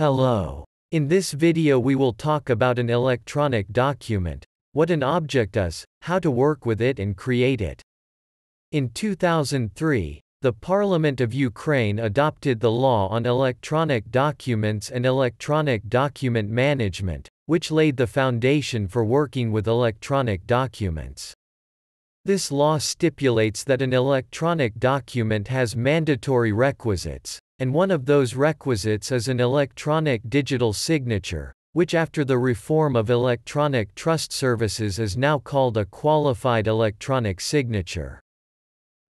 Hello. In this video we will talk about an electronic document, what an object is, how to work with it and create it. In 2003, the Parliament of Ukraine adopted the law on electronic documents and electronic document management, which laid the foundation for working with electronic documents. This law stipulates that an electronic document has mandatory requisites, and one of those requisites is an electronic digital signature, which after the reform of electronic trust services is now called a qualified electronic signature.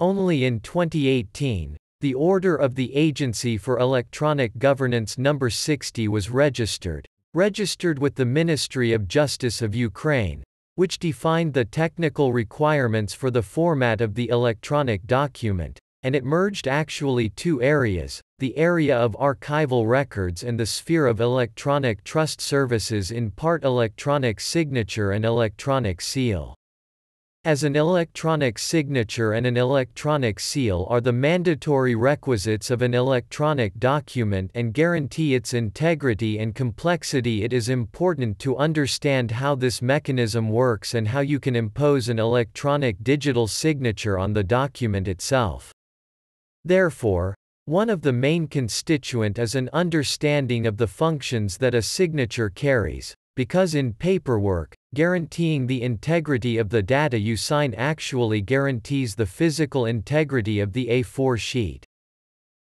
Only in 2018, the order of the Agency for Electronic Governance number no. 60 was registered, registered with the Ministry of Justice of Ukraine, which defined the technical requirements for the format of the electronic document, and it merged actually two areas, the area of archival records and the sphere of electronic trust services in part electronic signature and electronic seal. As an electronic signature and an electronic seal are the mandatory requisites of an electronic document and guarantee its integrity and complexity, it is important to understand how this mechanism works and how you can impose an electronic digital signature on the document itself. Therefore, one of the main constituent is an understanding of the functions that a signature carries, because in paperwork, guaranteeing the integrity of the data you sign actually guarantees the physical integrity of the A4 sheet.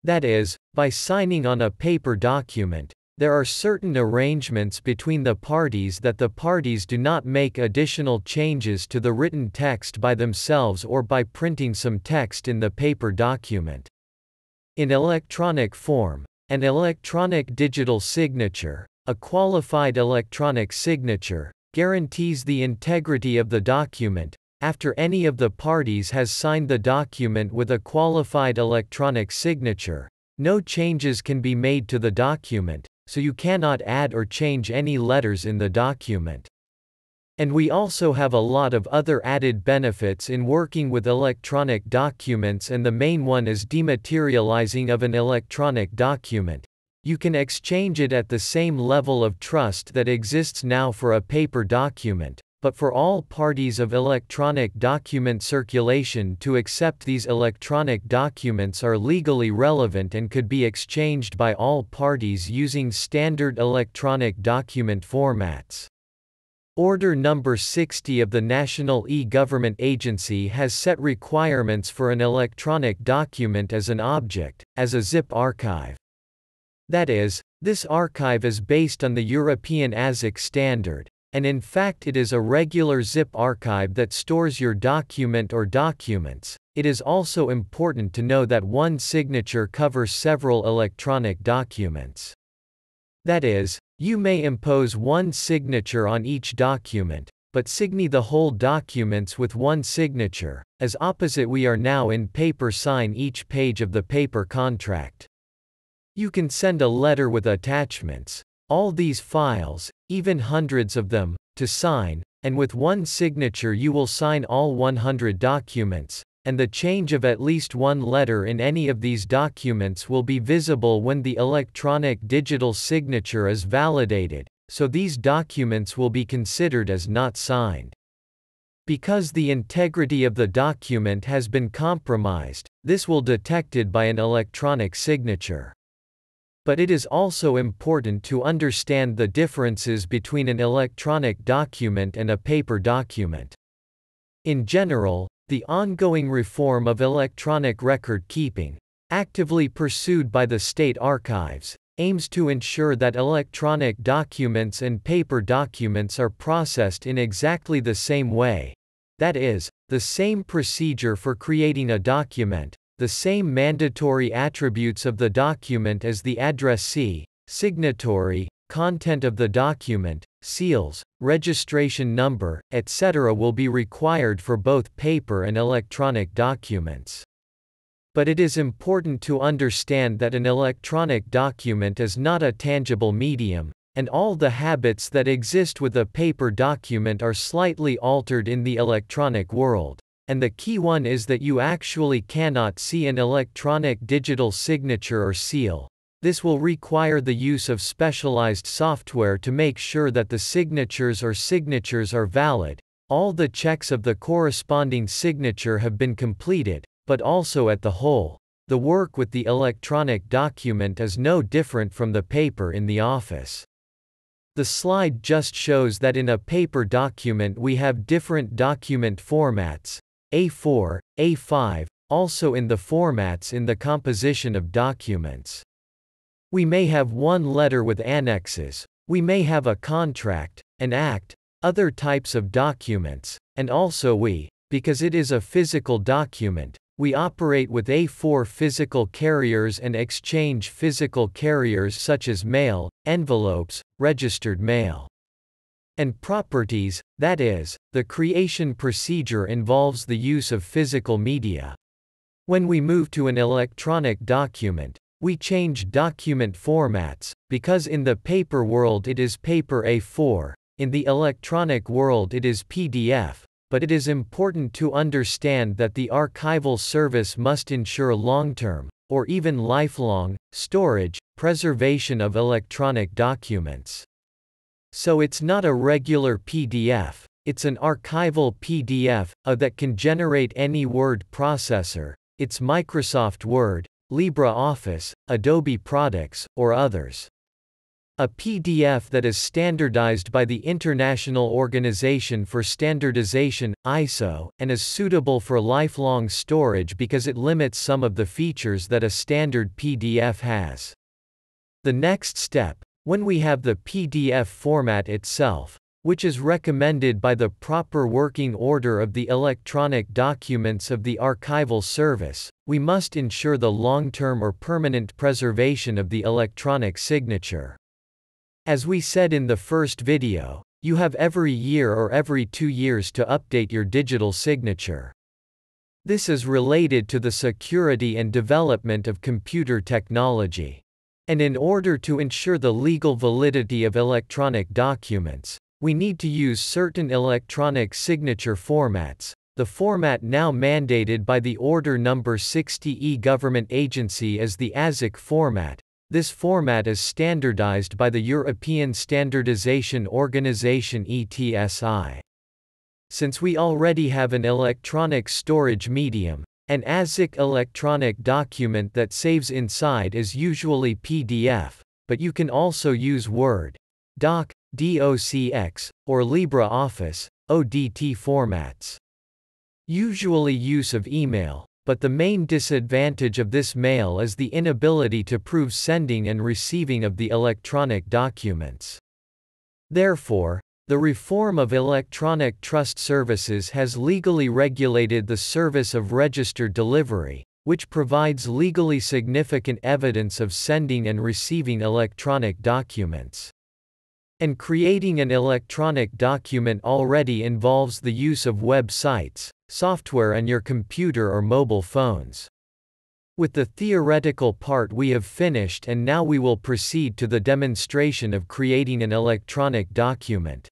That is, by signing on a paper document, there are certain arrangements between the parties that the parties do not make additional changes to the written text by themselves or by printing some text in the paper document. In electronic form, an electronic digital signature, a qualified electronic signature, guarantees the integrity of the document, after any of the parties has signed the document with a qualified electronic signature, no changes can be made to the document, so you cannot add or change any letters in the document. And we also have a lot of other added benefits in working with electronic documents and the main one is dematerializing of an electronic document. You can exchange it at the same level of trust that exists now for a paper document but for all parties of electronic document circulation to accept these electronic documents are legally relevant and could be exchanged by all parties using standard electronic document formats. Order number 60 of the National E-Government Agency has set requirements for an electronic document as an object, as a zip archive. That is, this archive is based on the European ASIC standard, and in fact it is a regular zip archive that stores your document or documents. It is also important to know that one signature covers several electronic documents. That is, you may impose one signature on each document, but sign the whole documents with one signature, as opposite we are now in paper sign each page of the paper contract. You can send a letter with attachments. All these files, even hundreds of them, to sign, and with one signature you will sign all 100 documents, and the change of at least one letter in any of these documents will be visible when the electronic digital signature is validated, so these documents will be considered as not signed. Because the integrity of the document has been compromised, this will detected by an electronic signature but it is also important to understand the differences between an electronic document and a paper document. In general, the ongoing reform of electronic record keeping, actively pursued by the state archives, aims to ensure that electronic documents and paper documents are processed in exactly the same way. That is, the same procedure for creating a document, the same mandatory attributes of the document as the addressee, signatory, content of the document, seals, registration number, etc. will be required for both paper and electronic documents. But it is important to understand that an electronic document is not a tangible medium, and all the habits that exist with a paper document are slightly altered in the electronic world and the key one is that you actually cannot see an electronic digital signature or seal. This will require the use of specialized software to make sure that the signatures or signatures are valid. All the checks of the corresponding signature have been completed, but also at the whole. The work with the electronic document is no different from the paper in the office. The slide just shows that in a paper document we have different document formats, a4, A5, also in the formats in the composition of documents. We may have one letter with annexes, we may have a contract, an act, other types of documents, and also we, because it is a physical document, we operate with A4 physical carriers and exchange physical carriers such as mail, envelopes, registered mail, and properties, that is, the creation procedure involves the use of physical media. When we move to an electronic document, we change document formats, because in the paper world it is paper A4, in the electronic world it is PDF, but it is important to understand that the archival service must ensure long-term, or even lifelong, storage, preservation of electronic documents. So it's not a regular PDF, it's an archival PDF uh, that can generate any word processor, it's Microsoft Word, LibreOffice, Adobe products, or others. A PDF that is standardized by the International Organization for Standardization, ISO, and is suitable for lifelong storage because it limits some of the features that a standard PDF has. The next step, when we have the PDF format itself, which is recommended by the proper working order of the electronic documents of the archival service, we must ensure the long-term or permanent preservation of the electronic signature. As we said in the first video, you have every year or every two years to update your digital signature. This is related to the security and development of computer technology. And in order to ensure the legal validity of electronic documents, we need to use certain electronic signature formats, the format now mandated by the Order No. 60E Government Agency is the ASIC format. This format is standardized by the European Standardization Organization ETSI. Since we already have an electronic storage medium, an ASIC electronic document that saves inside is usually PDF, but you can also use Word, Doc, DOCX, or LibreOffice, ODT formats. Usually use of email, but the main disadvantage of this mail is the inability to prove sending and receiving of the electronic documents. Therefore, the reform of electronic trust services has legally regulated the service of registered delivery, which provides legally significant evidence of sending and receiving electronic documents. And creating an electronic document already involves the use of websites, software, and your computer or mobile phones. With the theoretical part we have finished and now we will proceed to the demonstration of creating an electronic document.